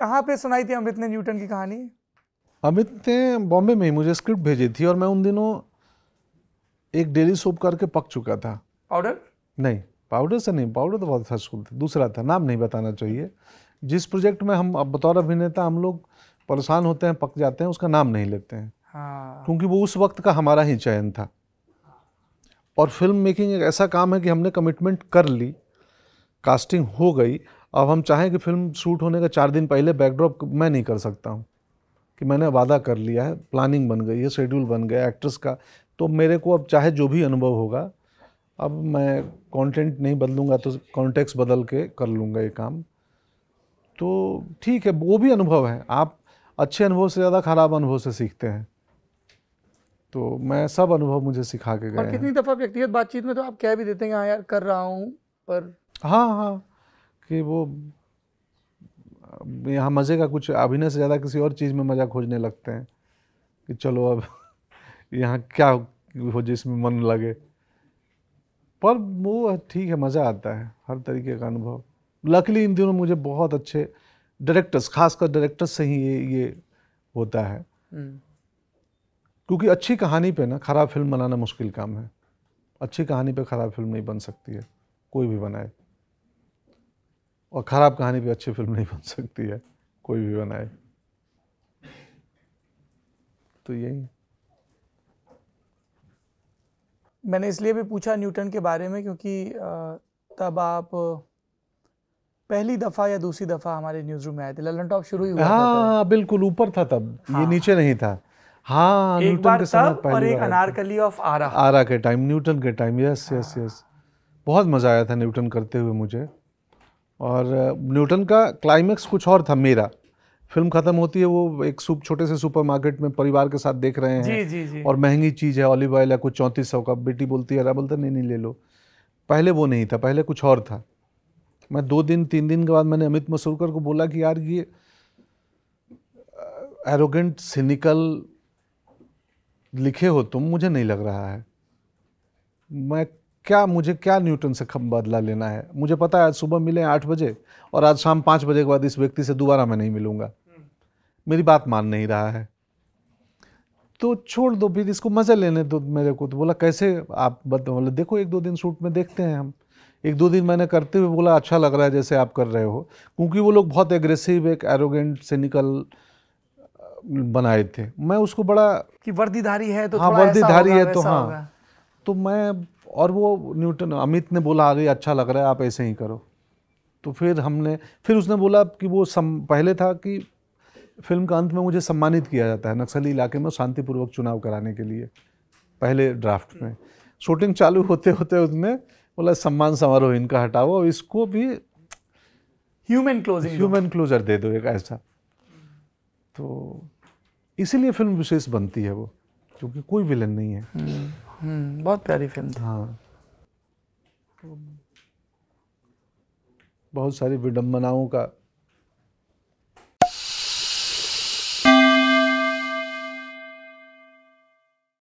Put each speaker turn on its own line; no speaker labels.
कहाँ पे सुनाई थी अमित ने न्यूटन की कहानी अमित ने बॉम्बे में ही मुझे स्क्रिप्ट भेजी थी और मैं उन दिनों एक डेली सोप करके पक चुका था पाउडर नहीं पाउडर से नहीं पाउडर तो बहुत था स्कूल था दूसरा था नाम नहीं बताना चाहिए जिस प्रोजेक्ट में हम अब बतौर अभिनेता हम लोग परेशान होते हैं पक जाते हैं उसका नाम नहीं लेते हैं हाँ। क्योंकि वो उस वक्त का हमारा ही चयन था और फिल्म मेकिंग एक ऐसा काम है कि हमने कमिटमेंट कर ली कास्टिंग हो गई अब हम चाहें कि फिल्म शूट होने का चार दिन पहले बैकड्रॉप मैं नहीं कर सकता हूँ कि मैंने वादा कर लिया है प्लानिंग बन गई है शेड्यूल बन गया एक्ट्रेस का तो मेरे को अब चाहे जो भी अनुभव होगा अब मैं कंटेंट नहीं बदलूंगा तो कॉन्टेक्स बदल के कर लूँगा ये काम तो ठीक है वो भी अनुभव है आप अच्छे अनुभव से ज़्यादा खराब अनुभव से सीखते हैं तो मैं सब अनुभव मुझे सिखा के गए कितनी दफ़ा व्यक्तिगत बातचीत में तो आप कह भी देते हैं हाँ यार कर रहा हूँ पर हाँ हाँ कि वो यहाँ मज़े का कुछ अभिनय से ज़्यादा किसी और चीज़ में मज़ा खोजने लगते हैं कि चलो अब यहाँ क्या हो जिसमें मन लगे पर वो ठीक है मज़ा आता है हर तरीके का अनुभव लकली इन दिनों मुझे बहुत अच्छे डायरेक्टर्स खासकर डायरेक्टर्स से ही ये ये होता है हम्म। क्योंकि अच्छी कहानी पे ना ख़राब फिल्म बनाना मुश्किल काम है अच्छी कहानी पे ख़राब फिल्म नहीं बन सकती है कोई भी बनाए और ख़राब कहानी भी अच्छी फिल्म नहीं बन सकती है कोई भी बनाए तो यही मैंने इसलिए भी पूछा न्यूटन के बारे में क्योंकि तब आप पहली दफ़ा या दूसरी दफ़ा हमारे न्यूज़ रूम में आए थे ललन टॉप शुरू ही हुआ हाँ बिल्कुल ऊपर था तब हाँ, ये नीचे नहीं था हाँ एक बार तब और एक अनारकली ऑफ आरा आरा के टाइम न्यूटन के टाइम यस यस यस बहुत मज़ा आया था न्यूटन करते हुए मुझे और न्यूटन का क्लाइमैक्स कुछ और था मेरा फिल्म खत्म होती है वो एक सूप छोटे से सुपरमार्केट में परिवार के साथ देख रहे हैं जी, जी, जी. और महंगी चीज़ है ऑलिव ऑयल है कुछ चौंतीस सौ का बेटी बोलती है अरा बोलता नहीं नहीं ले लो पहले वो नहीं था पहले कुछ और था मैं दो दिन तीन दिन के बाद मैंने अमित मसूरकर को बोला कि यार ये एरोगेंट सिनिकल लिखे हो तुम मुझे नहीं लग रहा है मैं क्या मुझे क्या न्यूटन से बदला लेना है मुझे पता है आज सुबह मिले आठ बजे और आज शाम पाँच बजे के बाद इस व्यक्ति से दोबारा मैं नहीं मिलूंगा मेरी बात मान नहीं रहा है तो छोड़ दो फिर इसको मज़े लेने दो मेरे को तो बोला कैसे आप बोले देखो एक दो दिन शूट में देखते हैं हम एक दो दिन मैंने करते हुए बोला अच्छा लग रहा है जैसे आप कर रहे हो क्योंकि वो लोग बहुत एग्रेसिव एक एरोगेंट से निकल बनाए थे मैं उसको बड़ा कि वर्दीधारी है तो हाँ वर्दीधारी है तो हाँ तो मैं और वो न्यूटन अमित ने बोला आगे अच्छा लग रहा है आप ऐसे ही करो तो फिर हमने फिर उसने बोला कि वो सम पहले था कि फिल्म का अंत में मुझे सम्मानित किया जाता है नक्सली इलाके में शांतिपूर्वक चुनाव कराने के लिए पहले ड्राफ्ट में शूटिंग चालू होते होते उसने बोला सम्मान समारोह इनका हटाओ और इसको भी ह्यूमन क्लोजर ह्यूमन क्लोजर दे दो एक ऐसा तो इसीलिए फिल्म विशेष बनती है वो क्योंकि कोई विलन नहीं है हम्म। हम्म, बहुत प्यारी फिल्म थी हाँ बहुत सारी विडम्बनाओं का